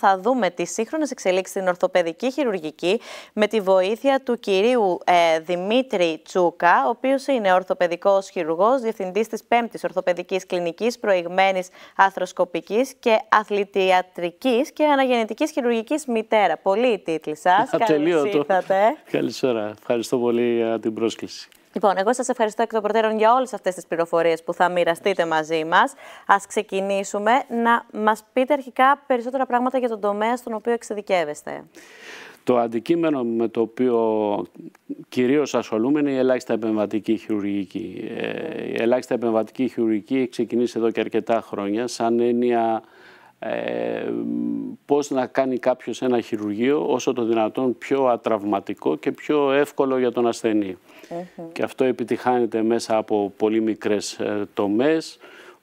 θα δούμε τις σύγχρονες εξελίξεις στην ορθοπαιδική χειρουργική με τη βοήθεια του κυρίου ε, Δημήτρη Τσούκα, ο οποίος είναι ορθοπαιδικός χειρουργός, διευθυντής της 5η Ορθοπαιδικής Κλινικής Προηγμένης Αθροσκοπικής και Αθλητιατρικής και Αναγεννητικής Χειρουργικής Μητέρα. Πολύ οι τίτλοι σας. Καλώ ήρθατε. Καλησπέρα. Ευχαριστώ πολύ για την πρόσκληση. Λοιπόν, εγώ σας ευχαριστώ εκ των προτέρων για όλες αυτές τις πληροφορίες που θα μοιραστείτε μαζί μας. Ας ξεκινήσουμε να μας πείτε αρχικά περισσότερα πράγματα για τον τομέα στον οποίο εξειδικεύεστε. Το αντικείμενο με το οποίο κυρίως ασχολούμαι είναι η ελάχιστα επεμβατική χειρουργική. Ε, η ελάχιστα επεμβατική χειρουργική έχει ξεκινήσει εδώ και αρκετά χρόνια σαν έννοια ε, πώς να κάνει κάποιος ένα χειρουργείο όσο το δυνατόν πιο ατραυματικό και πιο εύκολο για τον ασθενή. Και αυτό επιτυχάνεται μέσα από πολύ μικρές ε, τομές,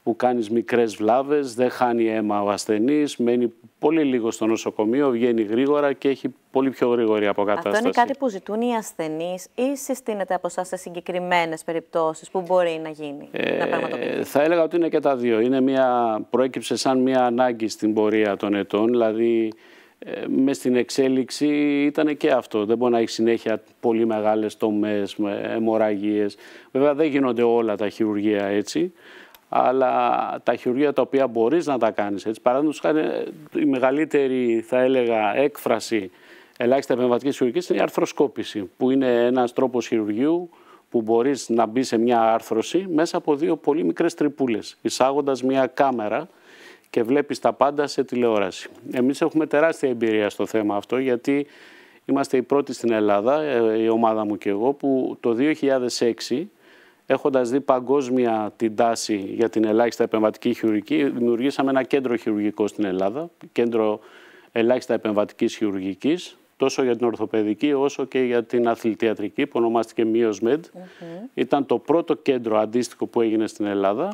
που κάνεις μικρές βλάβες, δεν χάνει αίμα ο ασθενής, μένει πολύ λίγο στο νοσοκομείο, βγαίνει γρήγορα και έχει πολύ πιο γρήγορη αποκατάσταση. Αυτό είναι κάτι που ζητούν οι ασθενείς ή συστήνεται από εσάς σε συγκεκριμένες περιπτώσεις που μπορεί να γίνει, ε, να πραγματοποιηθεί. Θα έλεγα ότι είναι και τα δύο. Είναι μια, προέκυψε σαν μια ανάγκη στην πορεία των ετών, δηλαδή ε, μες στην εξέλιξη ήταν και αυτό. Δεν μπορεί να έχει συνέχεια πολύ μεγάλες τομές, αιμορραγίες. Βέβαια δεν γίνονται όλα τα χειρουργεία έτσι αλλά τα χειρουργία τα οποία μπορείς να τα κάνεις έτσι. Παράδειγμα, η μεγαλύτερη θα έλεγα έκφραση ελάχιστα επεμβατικής χειρουργικής είναι η αρθροσκόπηση, που είναι ένας τρόπος χειρουργίου που μπορείς να μπει σε μια άρθρωση μέσα από δύο πολύ μικρές τρυπούλες, εισάγοντας μια κάμερα και βλέπεις τα πάντα σε τηλεόραση. Εμείς έχουμε τεράστια εμπειρία στο θέμα αυτό, γιατί είμαστε οι πρώτοι στην Ελλάδα, ε, η ομάδα μου και εγώ, που το 2006 Έχοντας δει παγκόσμια την τάση για την ελάχιστα επεμβατική χειρουργική, δημιουργήσαμε ένα κέντρο χειρουργικό στην Ελλάδα, κέντρο ελάχιστα επεμβατικής χειρουργικής, τόσο για την ορθοπαιδική όσο και για την αθλητιατρική, που ονομάστηκε MIOSMED. Mm Ήταν το πρώτο κέντρο αντίστοιχο που έγινε στην Ελλάδα.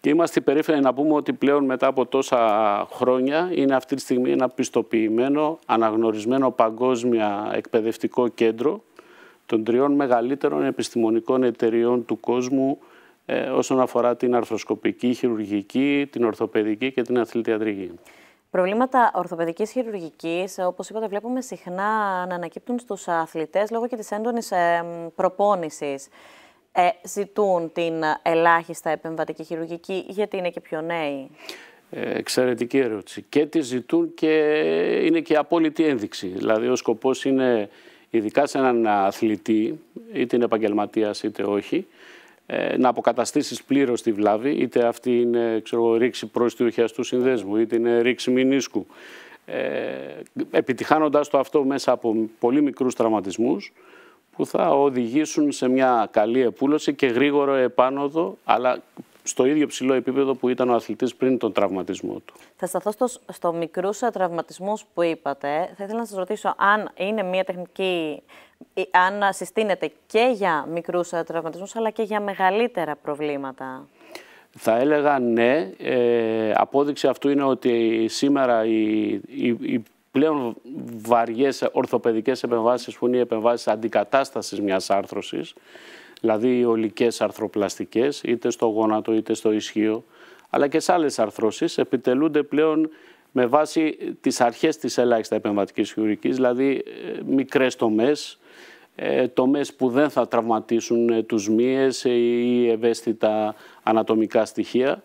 Και είμαστε υπερήφανοι να πούμε ότι πλέον μετά από τόσα χρόνια είναι αυτή τη στιγμή ένα πιστοποιημένο, αναγνωρισμένο παγκόσμια εκπαιδευτικό κέντρο των τριών μεγαλύτερων επιστημονικών εταιριών του κόσμου ε, όσον αφορά την αρθροσκοπική, χειρουργική, την ορθοπαιδική και την αθλητιατρική. Προβλήματα ορθοπαιδικής χειρουργικής, όπως είπατε, βλέπουμε συχνά να ανακύπτουν στους αθλητές λόγω και της έντονης ε, προπόνησης. ζητούν την ελάχιστα επεμβατική χειρουργική, γιατί είναι και πιο νέοι. Ε, εξαιρετική ερώτηση. Και τη ζητούν και είναι και απόλυτη ένδειξη. Δηλαδή ο σκοπός είναι ειδικά σε έναν αθλητή, είτε είναι επαγγελματίας είτε όχι, ε, να αποκαταστήσεις πλήρως τη βλάβη, είτε αυτή είναι ξέρω, ρήξη προστιοχιαστού συνδέσμου, είτε είναι ρήξη μηνίσκου. Ε, το αυτό μέσα από πολύ μικρούς τραυματισμούς, που θα οδηγήσουν σε μια καλή επούλωση και γρήγορο επάνωδο αλλά στο ίδιο ψηλό επίπεδο που ήταν ο αθλητής πριν τον τραυματισμό του. Θα σταθώ στο, στο μικρούς τραυματισμούς που είπατε. Θα ήθελα να σας ρωτήσω αν είναι μια τεχνική, αν συστήνεται και για μικρούς τραυματισμούς αλλά και για μεγαλύτερα προβλήματα. Θα έλεγα ναι. Ε, απόδειξη αυτού είναι ότι σήμερα οι, οι, οι πλέον βαριές ορθοπαιδικές επεμβάσεις που είναι οι επεμβάσεις αντικατάστασης μιας άρθρωσης δηλαδή οι ολικές αρθροπλαστικές, είτε στο γόνατο είτε στο ισχύο, αλλά και σε άλλες αρθρώσεις επιτελούνται πλέον με βάση τις αρχές της ελάχιστα επεμβατικής χειρουργικής, δηλαδή ε, μικρές τομές, ε, τομές που δεν θα τραυματίσουν ε, τους μύες ή ευαίσθητα ανατομικά στοιχεία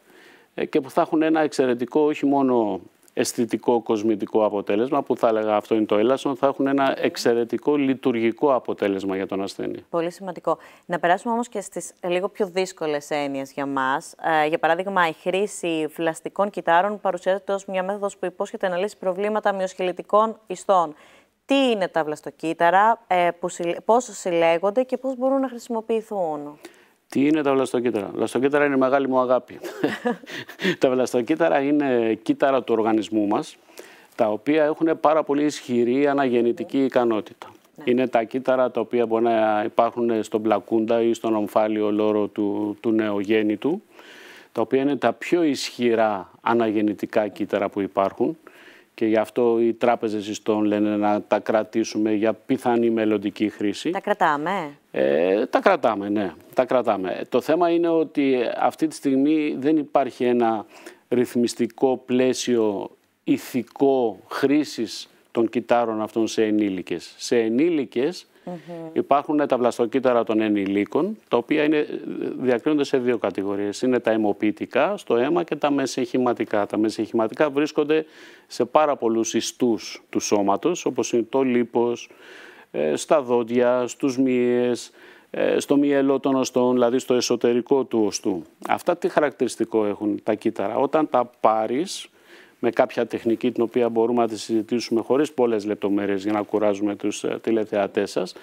και που θα έχουν ένα εξαιρετικό όχι μόνο αισθητικό κοσμητικό αποτέλεσμα, που θα έλεγα αυτό είναι το έλασον, θα έχουν ένα εξαιρετικό λειτουργικό αποτέλεσμα για τον ασθενή. Πολύ σημαντικό. Να περάσουμε όμως και στις λίγο πιο δύσκολες έννοιες για μας. Ε, για παράδειγμα, η χρήση φυλαστικών κυτάρων παρουσιάζεται ως μια μέθοδος που υπόσχεται να λύσει προβλήματα μειοσχελητικών ιστών. Τι είναι τα βλαστοκύτταρα, ε, πώς συλλέγονται και πώς μπορούν να χρησιμοποιηθούν. Τι είναι τα βλαστοκύτταρα. Βλαστοκύτταρα είναι η μεγάλη μου αγάπη. τα βλαστοκύτταρα είναι κύτταρα του οργανισμού μας, τα οποία έχουν πάρα πολύ ισχυρή αναγεννητική ναι. ικανότητα. Ναι. Είναι τα κύτταρα τα οποία μπορεί να υπάρχουν στον πλακούντα ή στον ομφάλιο λόρο του, του νεογέννητου, τα οποία είναι τα πιο ισχυρά αναγεννητικά κύτταρα που υπάρχουν και γι' αυτό οι τράπεζες ιστών λένε να τα κρατήσουμε για πιθανή μελλοντική χρήση. Τα κρατάμε. Ε, τα κρατάμε, ναι τα κρατάμε. Το θέμα είναι ότι αυτή τη στιγμή δεν υπάρχει ένα ρυθμιστικό πλαίσιο ηθικό χρήσης των κυτάρων αυτών σε ενήλικες. Σε ενήλικες υπάρχουν τα βλαστοκύτταρα των ενηλίκων, τα οποία είναι, διακρίνονται σε δύο κατηγορίες. Είναι τα αιμοποιητικά στο αίμα και τα μεσεχηματικά. Τα μεσεχηματικά βρίσκονται σε πάρα πολλούς ιστούς του σώματος, όπως είναι το λίπος, ε, στα δόντια, στους μύες, ε, στο μυελό των οστών, δηλαδή στο εσωτερικό του οστού. Αυτά τι χαρακτηριστικό έχουν τα κύτταρα. Όταν τα πάρεις με κάποια τεχνική την οποία μπορούμε να τη συζητήσουμε χωρίς πολλές λεπτομέρειες για να κουράζουμε τους ε, τηλεθεατές σας,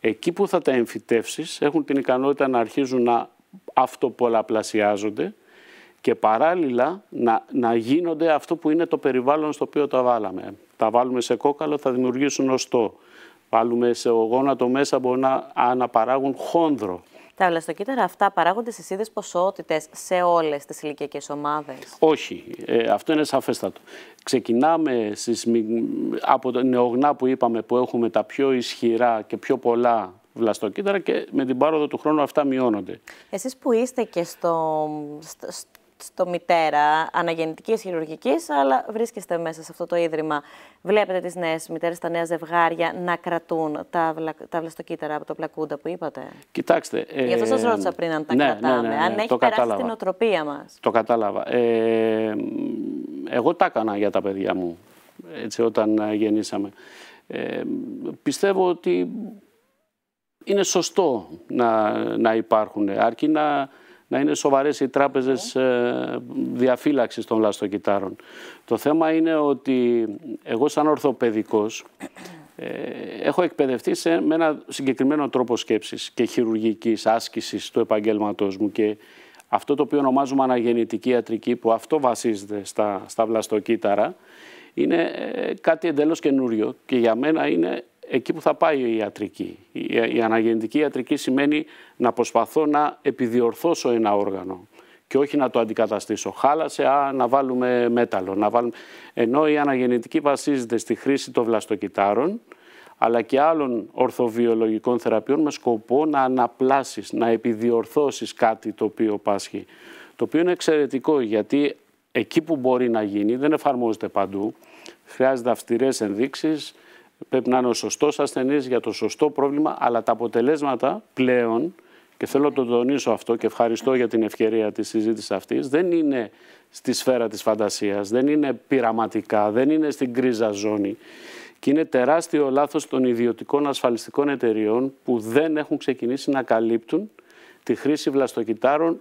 εκεί που θα τα εμφυτεύσεις έχουν την ικανότητα να αρχίζουν να αυτοπολαπλασιάζονται και παράλληλα να, να γίνονται αυτό που είναι το περιβάλλον στο οποίο τα βάλαμε. Τα βάλουμε σε κόκαλο, θα δημιουργήσουν οστό βάλουμε σε γόνατο μέσα μπορεί να αναπαράγουν χόνδρο. Τα βλαστοκύτταρα αυτά παράγονται στις ίδιες ποσότητες σε όλες τις ηλικιακές ομάδες. Όχι, ε, αυτό είναι σαφέστατο. Ξεκινάμε στις, από τα νεογνά που είπαμε που έχουμε τα πιο ισχυρά και πιο πολλά βλαστοκύτταρα και με την πάροδο του χρόνου αυτά μειώνονται. Εσείς που είστε και στο στο μητέρα αναγεννητικής χειρουργικής, αλλά βρίσκεστε μέσα σε αυτό το ίδρυμα. Βλέπετε τις νέες μητέρες, τα νέα ζευγάρια να κρατούν τα, βλα... τα βλαστοκύτταρα από το πλακούντα που είπατε. Κοιτάξτε. Ε, Γι' αυτό σας ε, ρώτησα πριν αν τα ναι, ναι, κρατάμε, ναι, ναι, αν έχει το περάσει την οτροπία μας. Το κατάλαβα. Ε, εγώ τα έκανα για τα παιδιά μου, έτσι όταν ε, γεννήσαμε. Ε, πιστεύω ότι είναι σωστό να, να υπάρχουν, αρκεί να να είναι σοβαρές οι τράπεζες ναι. ε, διαφύλαξης των λαστοκυτάρων. Το θέμα είναι ότι εγώ σαν ορθοπαιδικός ε, έχω εκπαιδευτεί σε, με ένα συγκεκριμένο τρόπο σκέψης και χειρουργικής άσκησης του επαγγέλματός μου και αυτό το οποίο ονομάζουμε αναγεννητική ιατρική που αυτό βασίζεται στα, στα βλαστοκύτταρα είναι ε, κάτι εντελώς καινούριο και για μένα είναι εκεί που θα πάει η ιατρική. Η αναγεννητική ιατρική σημαίνει να προσπαθώ να επιδιορθώσω ένα όργανο και όχι να το αντικαταστήσω. Χάλασε, α, να βάλουμε μέταλλο. Να βάλουμε... Ενώ η αναγεννητική βασίζεται στη χρήση των βλαστοκυτάρων, αλλά και άλλων ορθοβιολογικών θεραπείων με σκοπό να αναπλάσεις, να επιδιορθώσεις κάτι το οποίο πάσχει. Το οποίο είναι εξαιρετικό γιατί εκεί που μπορεί να γίνει δεν εφαρμόζεται παντού. Χρειάζεται αυστηρές ενδείξεις, Πρέπει να είναι ο σωστός ασθενής για το σωστό πρόβλημα, αλλά τα αποτελέσματα πλέον, και θέλω να το τονίσω αυτό και ευχαριστώ για την ευκαιρία της συζήτησης αυτής, δεν είναι στη σφαίρα της φαντασίας, δεν είναι πειραματικά, δεν είναι στην κρίζα ζώνη. Και είναι τεράστιο λάθος των ιδιωτικών ασφαλιστικών εταιριών που δεν έχουν ξεκινήσει να καλύπτουν τη χρήση βλαστοκυτάρων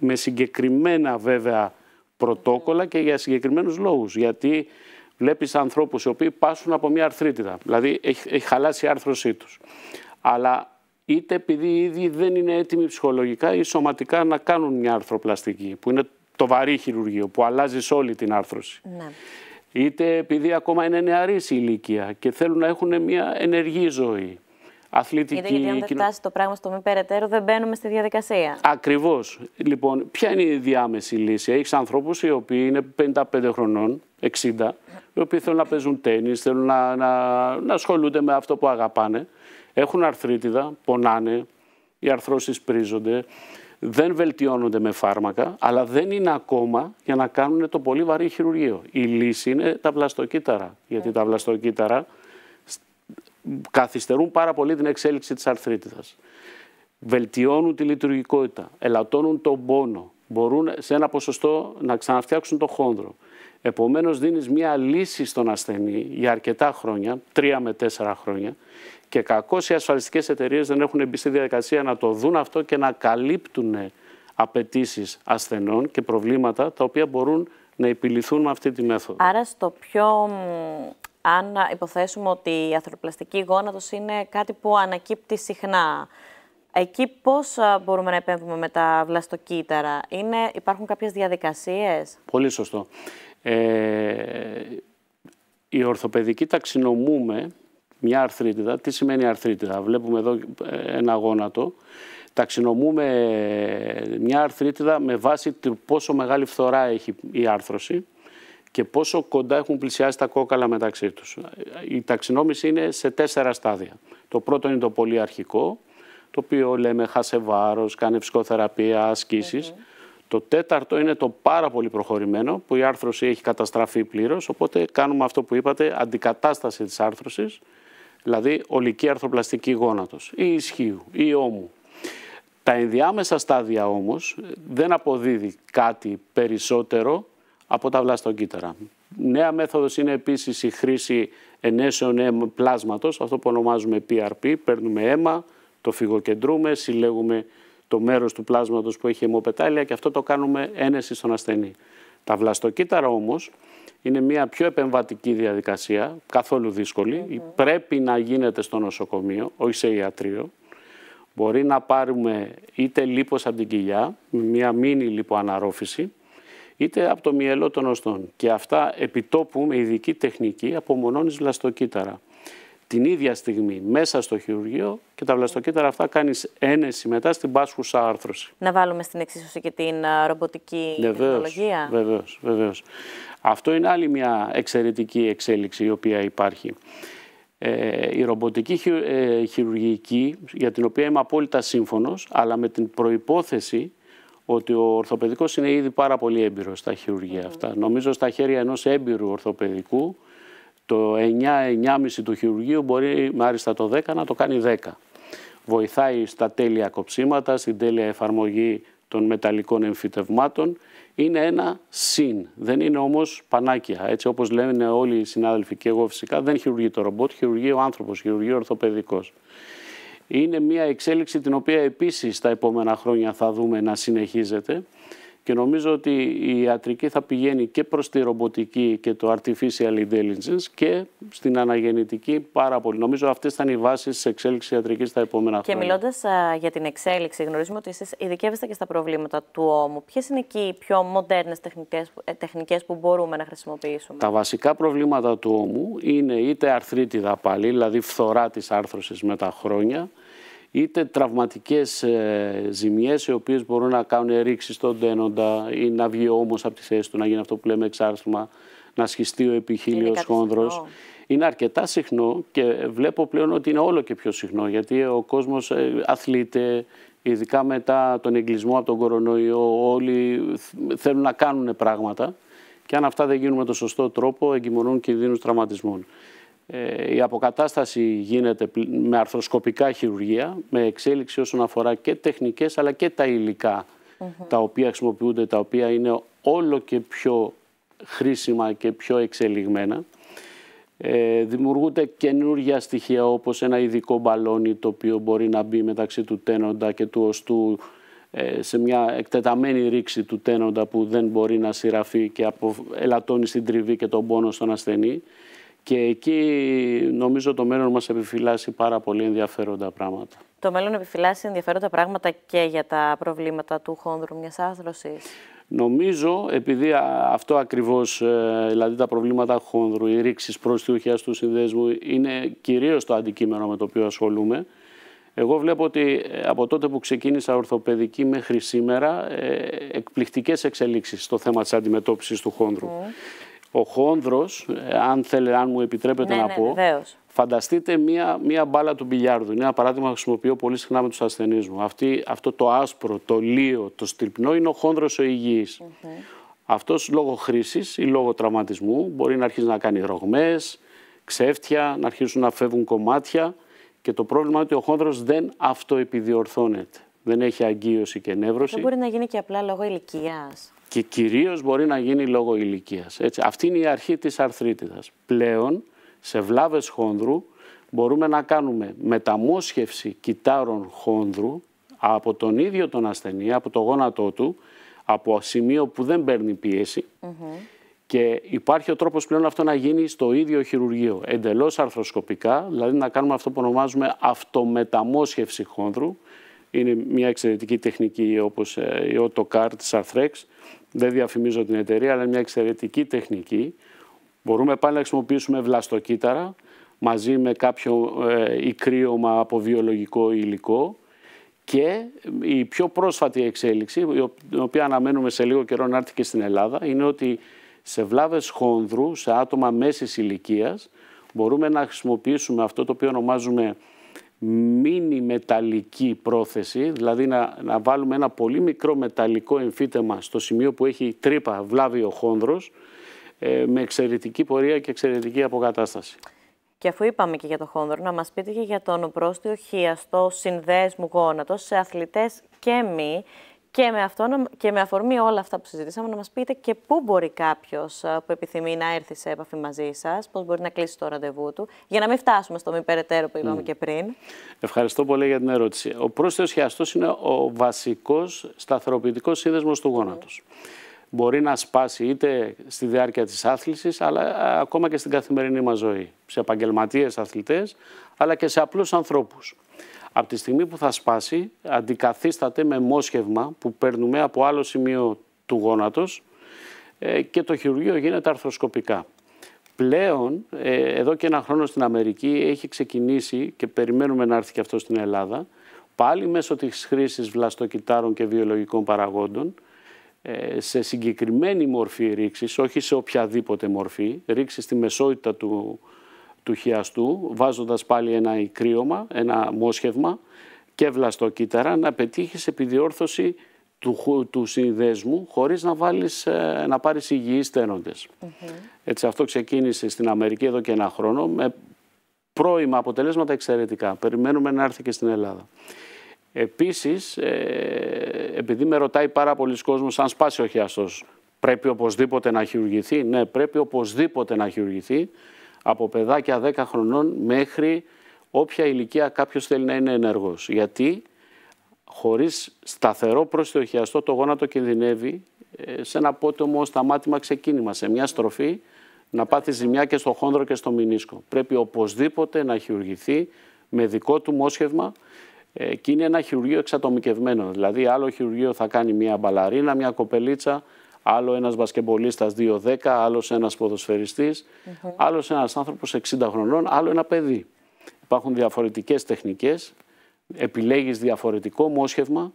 με συγκεκριμένα βέβαια πρωτόκολλα και για συγκεκριμένους λόγους. Γιατί βλέπεις ανθρώπους οι οποίοι πάσουν από μια αρθρίτιδα. Δηλαδή έχει, χαλάσει η άρθρωσή τους. Αλλά είτε επειδή ήδη δεν είναι έτοιμοι ψυχολογικά ή σωματικά να κάνουν μια αρθροπλαστική, που είναι το βαρύ χειρουργείο, που αλλάζει όλη την άρθρωση. Ναι. Είτε επειδή ακόμα είναι νεαρή η ηλικία και θέλουν να έχουν μια ενεργή ζωή αθλητική. Γιατί, γιατί αν δεν φτάσει το πράγμα στο μη περαιτέρω, δεν μπαίνουμε στη διαδικασία. Ακριβώς. Λοιπόν, ποια είναι η διάμεση λύση. Έχεις ανθρώπου οι οποίοι είναι 55 χρονών, 60, οι οποίοι θέλουν να παίζουν τέννη, θέλουν να, να, να ασχολούνται με αυτό που αγαπάνε. Έχουν αρθρίτιδα, πονάνε, οι αρθρώσεις πρίζονται, δεν βελτιώνονται με φάρμακα, αλλά δεν είναι ακόμα για να κάνουν το πολύ βαρύ χειρουργείο. Η λύση είναι τα βλαστοκύτταρα, γιατί τα βλαστοκύτταρα καθυστερούν πάρα πολύ την εξέλιξη της αρθρίτιδας. Βελτιώνουν τη λειτουργικότητα, ελαττώνουν τον πόνο, μπορούν σε ένα ποσοστό να ξαναφτιάξουν το χόνδρο. Επομένως δίνεις μια λύση στον ασθενή για αρκετά χρόνια, τρία με τέσσερα χρόνια και κακώς οι ασφαλιστικές εταιρείες δεν έχουν μπει στη διαδικασία να το δουν αυτό και να καλύπτουν απαιτήσεις ασθενών και προβλήματα τα οποία μπορούν να επιληθούν με αυτή τη μέθοδο. Άρα στο πιο αν υποθέσουμε ότι η αθροπλαστική γόνατος είναι κάτι που ανακύπτει συχνά. Εκεί πώς μπορούμε να επέμβουμε με τα βλαστοκύτταρα. Είναι, υπάρχουν κάποιες διαδικασίες. Πολύ σωστό. Ε, η ορθοπαιδική ταξινομούμε μια αρθρίτιδα. Τι σημαίνει αρθρίτιδα. Βλέπουμε εδώ ε, ένα γόνατο. Ταξινομούμε μια αρθρίτιδα με βάση πόσο μεγάλη φθορά έχει η άρθρωση και πόσο κοντά έχουν πλησιάσει τα κόκαλα μεταξύ τους. Η ταξινόμηση είναι σε τέσσερα στάδια. Το πρώτο είναι το πολύ αρχικό, το οποίο λέμε χάσε βάρος, κάνε ψυχοθεραπεία, ασκήσεις. Το τέταρτο είναι το πάρα πολύ προχωρημένο, που η άρθρωση έχει καταστραφεί πλήρως, οπότε κάνουμε αυτό που είπατε, αντικατάσταση της άρθρωσης, δηλαδή ολική αρθροπλαστική γόνατος ή ισχύου ή ώμου. Τα ενδιάμεσα στάδια όμως δεν αποδίδει κάτι περισσότερο από τα βλαστοκύτταρα. Νέα μέθοδος είναι επίσης η χρήση ενέσεων πλάσματος, αυτό που ονομάζουμε PRP. Παίρνουμε αίμα, το φυγοκεντρούμε, συλλέγουμε το μέρος του πλάσματος που έχει αιμοπετάλια και αυτό το κάνουμε ένεση στον ασθενή. Τα βλαστοκύτταρα όμως είναι μια πιο επεμβατική διαδικασία, καθόλου δύσκολη. Mm Πρέπει να γίνεται στο νοσοκομείο, όχι σε ιατρείο. Μπορεί να πάρουμε είτε λίπος από την κοιλιά, μια μίνι λιποαναρρόφηση, είτε από το μυελό των οστών. Και αυτά επιτόπου με ειδική τεχνική απομονώνεις βλαστοκύτταρα. Την ίδια στιγμή μέσα στο χειρουργείο και τα βλαστοκύτταρα αυτά κάνεις ένεση μετά στην πάσχουσα άρθρωση. Να βάλουμε στην εξίσωση και την ρομποτική τεχνολογία. Βεβαίως, βεβαίως. Αυτό είναι άλλη μια εξαιρετική εξέλιξη η οποία υπάρχει. Ε, η ρομποτική ε, χειρουργική, για την οποία είμαι απόλυτα σύμφωνος, αλλά με την προϋπόθεση ότι ο ορθοπαιδικός είναι ήδη πάρα πολύ έμπειρος στα χειρουργεία αυτά. Νομίζω στα χέρια ενός έμπειρου ορθοπαιδικού το 9-9,5 του χειρουργείου μπορεί μάλιστα το 10 να το κάνει 10. Βοηθάει στα τέλεια κοψίματα, στην τέλεια εφαρμογή των μεταλλικών εμφυτευμάτων. Είναι ένα συν, δεν είναι όμως πανάκια. Έτσι όπως λένε όλοι οι συνάδελφοι και εγώ φυσικά δεν χειρουργεί το ρομπότ, χειρουργεί ο άνθρωπος, χειρουργεί ο ορθοπαιδικός είναι μια εξέλιξη την οποία επίσης τα επόμενα χρόνια θα δούμε να συνεχίζεται. Και νομίζω ότι η ιατρική θα πηγαίνει και προς τη ρομποτική και το artificial intelligence και στην αναγεννητική πάρα πολύ. Νομίζω αυτές θα είναι οι βάσεις της εξέλιξης ιατρικής στα επόμενα χρόνια. Και μιλώντας για την εξέλιξη, γνωρίζουμε ότι εσείς ειδικεύεστε και στα προβλήματα του ώμου. Ποιες είναι εκεί οι πιο μοντέρνες τεχνικές, ε, τεχνικές που μπορούμε να χρησιμοποιήσουμε. Τα βασικά προβλήματα του ώμου είναι είτε αρθρίτιδα πάλι, δηλαδή φθορά της άρθρωσης με τα χρόνια, είτε τραυματικές ε, ζημιές οι οποίες μπορούν να κάνουν ρήξη στον τένοντα ή να βγει όμως από τη θέση του, να γίνει αυτό που λέμε εξάρθμα, να σχιστεί ο επιχείλιος χόνδρος. Είναι αρκετά συχνό και βλέπω πλέον ότι είναι όλο και πιο συχνό γιατί ο κόσμος ε, αθλείται, ειδικά μετά τον εγκλισμό από τον κορονοϊό, όλοι θέλουν να κάνουν πράγματα και αν αυτά δεν γίνουν με τον σωστό τρόπο εγκυμονούν κινδύνους τραυματισμών. Ε, η αποκατάσταση γίνεται με αρθροσκοπικά χειρουργία, με εξέλιξη όσον αφορά και τεχνικές αλλά και τα υλικά τα οποία χρησιμοποιούνται, τα οποία είναι όλο και πιο χρήσιμα και πιο εξελιγμένα. Ε, δημιουργούνται καινούργια στοιχεία όπως ένα ειδικό μπαλόνι το οποίο μπορεί να μπει μεταξύ του τένοντα και του οστού ε, σε μια εκτεταμένη ρήξη του τένοντα που δεν μπορεί να σειραφεί και ελαττώνει στην τριβή και τον πόνο στον ασθενή. Και εκεί νομίζω το μέλλον μας επιφυλάσσει πάρα πολύ ενδιαφέροντα πράγματα. Το μέλλον επιφυλάσσει ενδιαφέροντα πράγματα και για τα προβλήματα του χόνδρου μιας άθρωσης. Νομίζω, επειδή αυτό ακριβώς, ε, δηλαδή τα προβλήματα χόνδρου, οι ρήξεις προς τη του συνδέσμου, είναι κυρίως το αντικείμενο με το οποίο ασχολούμαι, εγώ βλέπω ότι ε, από τότε που ξεκίνησα ορθοπαιδική μέχρι σήμερα, ε, εκπληκτικές εξελίξεις στο θέμα της αντιμετώπισης του χόνδρου ο χόνδρος, ε, αν θέλετε, αν μου επιτρέπετε ναι, να ναι, πω, βεβαίως. φανταστείτε μία, μία μπάλα του μπιλιάρδου. Είναι ένα παράδειγμα που χρησιμοποιώ πολύ συχνά με τους ασθενείς μου. Αυτή, αυτό το άσπρο, το λίο, το στριπνό είναι ο χόνδρος ο υγιής. Mm Αυτός λόγω χρήσης ή λόγω τραυματισμού μπορεί να αρχίσει να κάνει ρογμές, ξέφτια, να αρχίσουν να φεύγουν κομμάτια και το πρόβλημα είναι ότι ο χόνδρος δεν αυτοεπιδιορθώνεται. Δεν έχει αγκίωση και νεύρωση. Δεν μπορεί να γίνει και απλά λόγω ηλικίας και κυρίως μπορεί να γίνει λόγω ηλικίας. Έτσι. Αυτή είναι η αρχή της αρθρίτιδας. Πλέον, σε βλάβες χόνδρου, μπορούμε να κάνουμε μεταμόσχευση κυτάρων χόνδρου από τον ίδιο τον ασθενή, από το γόνατό του, από σημείο που δεν παίρνει πίεση και υπάρχει ο τρόπος πλέον αυτό να γίνει στο ίδιο χειρουργείο, εντελώς αρθροσκοπικά, δηλαδή να κάνουμε αυτό που ονομάζουμε αυτομεταμόσχευση χόνδρου, είναι μια εξαιρετική τεχνική όπως ε, η AutoCard, της Arthrex, δεν διαφημίζω την εταιρεία, αλλά είναι μια εξαιρετική τεχνική. Μπορούμε πάλι να χρησιμοποιήσουμε βλαστοκύτταρα μαζί με κάποιο ε, ικρίωμα από βιολογικό υλικό και ε, η πιο πρόσφατη εξέλιξη, η οποία αναμένουμε σε λίγο καιρό να έρθει και στην Ελλάδα, είναι ότι σε βλάβες χόνδρου, σε άτομα μέσης ηλικίας, μπορούμε να χρησιμοποιήσουμε αυτό το οποίο ονομάζουμε μίνι μεταλλική πρόθεση, δηλαδή να, να βάλουμε ένα πολύ μικρό μεταλλικό εμφύτεμα στο σημείο που έχει τρύπα, βλάβει ο χόνδρος, ε, με εξαιρετική πορεία και εξαιρετική αποκατάσταση. Και αφού είπαμε και για το χόνδρο, να μας πείτε και για τον πρόστιο χιαστό συνδέσμου γόνατος σε αθλητές και μη. Και με, αυτό, και με αφορμή όλα αυτά που συζητήσαμε, να μας πείτε και πού μπορεί κάποιος ε, που επιθυμεί να έρθει σε επαφή μαζί σας, πώς μπορεί να κλείσει το ραντεβού του, για να μην φτάσουμε στο μη περαιτέρω που είπαμε και πριν. Ευχαριστώ πολύ για την ερώτηση. Ο πρόσθετος χιαστός είναι ο βασικός σταθεροποιητικός σύνδεσμος του γόνατος. Mm. Μπορεί να σπάσει είτε στη διάρκεια της άθλησης, αλλά ε, ακόμα και στην καθημερινή μας ζωή. Σε επαγγελματίες, αθλητές, αλλά και σε απλούς ανθρώπους. Από τη στιγμή που θα σπάσει, αντικαθίσταται με μόσχευμα που παίρνουμε από άλλο σημείο του γόνατος ε, και το χειρουργείο γίνεται αρθροσκοπικά. Πλέον, ε, εδώ και ένα χρόνο στην Αμερική έχει ξεκινήσει και περιμένουμε να έρθει και αυτό στην Ελλάδα, πάλι μέσω της χρήσης βλαστοκυτάρων και βιολογικών παραγόντων, ε, σε συγκεκριμένη μορφή ρήξης, όχι σε οποιαδήποτε μορφή, ρήξης στη μεσότητα του, του χιαστού, βάζοντας πάλι ένα κρύωμα, ένα μόσχευμα και βλαστό κύτταρα, να πετύχεις επιδιόρθωση του, του συνδέσμου χωρίς να, βάλεις, ε, να πάρεις υγιείς Έτσι, αυτό ξεκίνησε στην Αμερική εδώ και ένα χρόνο με πρώιμα αποτελέσματα εξαιρετικά. Περιμένουμε να έρθει και στην Ελλάδα. Επίσης, ε, επειδή με ρωτάει πάρα πολλοί κόσμος αν σπάσει ο χιαστός, πρέπει οπωσδήποτε να χειρουργηθεί. Ναι, πρέπει οπωσδήποτε να χειρουργηθεί από παιδάκια 10 χρονών μέχρι όποια ηλικία κάποιος θέλει να είναι ενεργός. Γιατί χωρίς σταθερό προστιοχιαστό το γόνατο κινδυνεύει ε, σε ένα απότομο σταμάτημα ξεκίνημα, σε μια στροφή να πάθει ζημιά και στο χόνδρο και στο μηνίσκο. Πρέπει οπωσδήποτε να χειρουργηθεί με δικό του μόσχευμα ε, και είναι ένα χειρουργείο εξατομικευμένο. Δηλαδή άλλο χειρουργείο θα κάνει μια μπαλαρίνα, μια κοπελίτσα, άλλο ένας μπασκεμπολίστας 2-10, άλλος ένας ποδοσφαιριστής, mm -hmm. άλλος ένας άνθρωπος 60 χρονών, άλλο ένα παιδί. Υπάρχουν διαφορετικές τεχνικές, επιλέγεις διαφορετικό μόσχευμα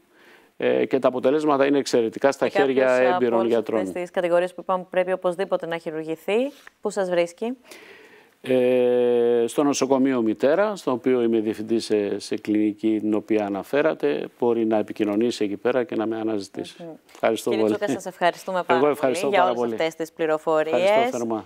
ε, και τα αποτελέσματα είναι εξαιρετικά στα χέρια έμπειρων γιατρών. Κάποιες από τις κατηγορίες που είπαμε πρέπει οπωσδήποτε να χειρουργηθεί, πού σας βρίσκει. Ε, στο νοσοκομείο Μητέρα, στο οποίο είμαι διευθυντής σε, σε, κλινική την οποία αναφέρατε, μπορεί να επικοινωνήσει εκεί πέρα και να με αναζητήσει. Mm Ευχαριστώ πολύ. Κύριε σας ευχαριστούμε πάρα Εγώ ευχαριστώ πολύ για όλες αυτές τις πληροφορίες. Ευχαριστώ θερμά.